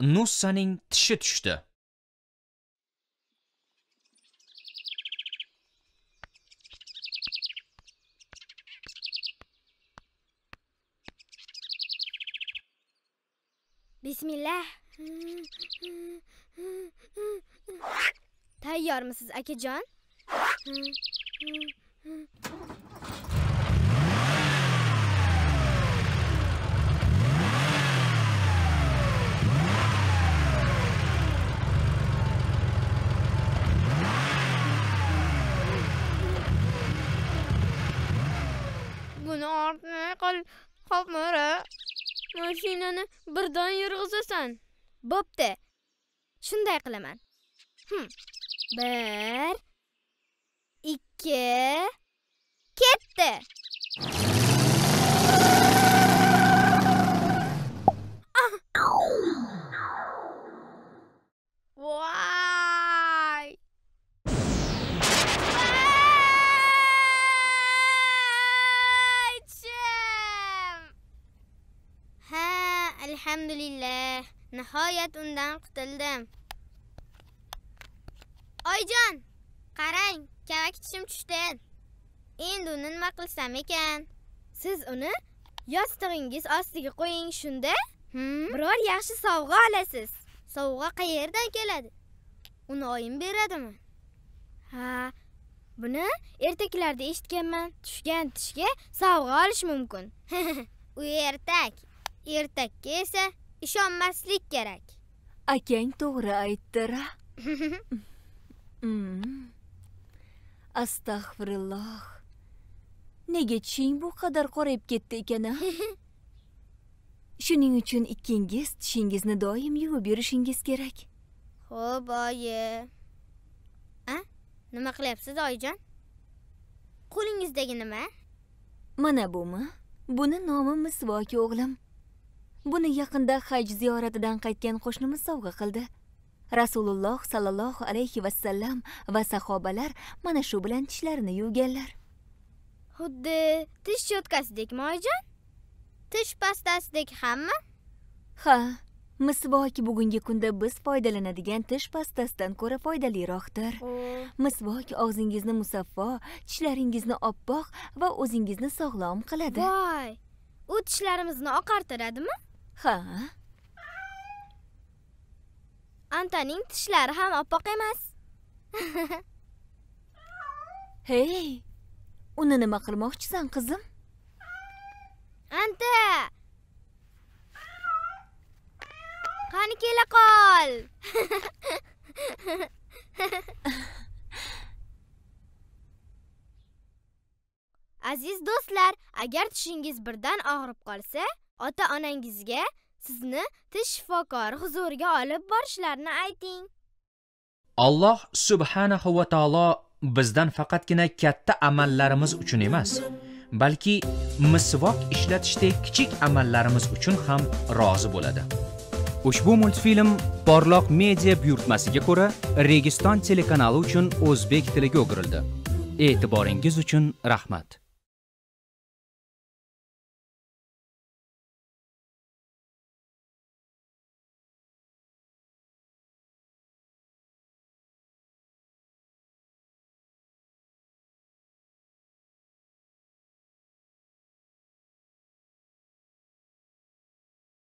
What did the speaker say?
nussaning tishi tushdi bismillah tayyormisiz akajon ortni qol qolmara mashinani birdan yurg'izasan bo'pti shunday qilaman hmm. bir ikki ketdi alhamdulillah Nihoyat undan qutuldim. Oyjon, qarang, kavak tishim tushdi. Endi uni nima qilsam ekan? Siz uni yostig'ingiz ostiga qo'ying shunda, biror yaxshi sovg'a olasiz. Sovg'a qayerdan keladi? Uni oyim beradimi? Ha, buni ertaklarda eshitganman. Tushgan tishga sovg'a olish mumkin. U ertak. ertakka esa ishonmaslik kerak akang to'g'ri aytdi ra mm. astag'firulloh nega tishing bu qadar qorayib ketdi ekan a shuning uchun ikkingiz tishingizni doim yuvib yurishingiz kerak ho'p oyi a nima qilyapsiz oyijon qo'lingizdagi nima mana bumi buni nomi misvok o'g'lim buni yaqinda haj ziyoratidan qaytgan qo'shnimiz sovg'a qildi rasululloh sallallohu alayhi vasallam va sahobalar mana shu bilan tishlarini yuvganlar xuddi tish cho'tkasidekmi moyjon tish pastasidek hammi ha misvok bugungi kunda biz foydalanadigan tish pastasidan ko'ra foydaliroqdir misvok og'zingizni musaffo tishlaringizni oppoq va o'zingizni sog'lom qiladi voy u tishlarimizni oqartiradimi ha antaning tishlari ham oppoq emas hey uni nima qilmoqchisan qizim anta qani kela qol aziz do'stlar agar tishingiz birdan og'rib qolsa ota onangizga sizni tish shifokori huzuriga olib borishlarini ayting alloh subhanahu va taolo bizdan faqatgina katta amallarimiz uchun emas balki misvok ishlatishdek kichik amallarimiz uchun ham rozi bo'ladi ushbu multfilm porloq media buyurtmasiga ko'ra registon telekanali uchun o'zbek tiliga o'girildi e'tiboringiz uchun rahmat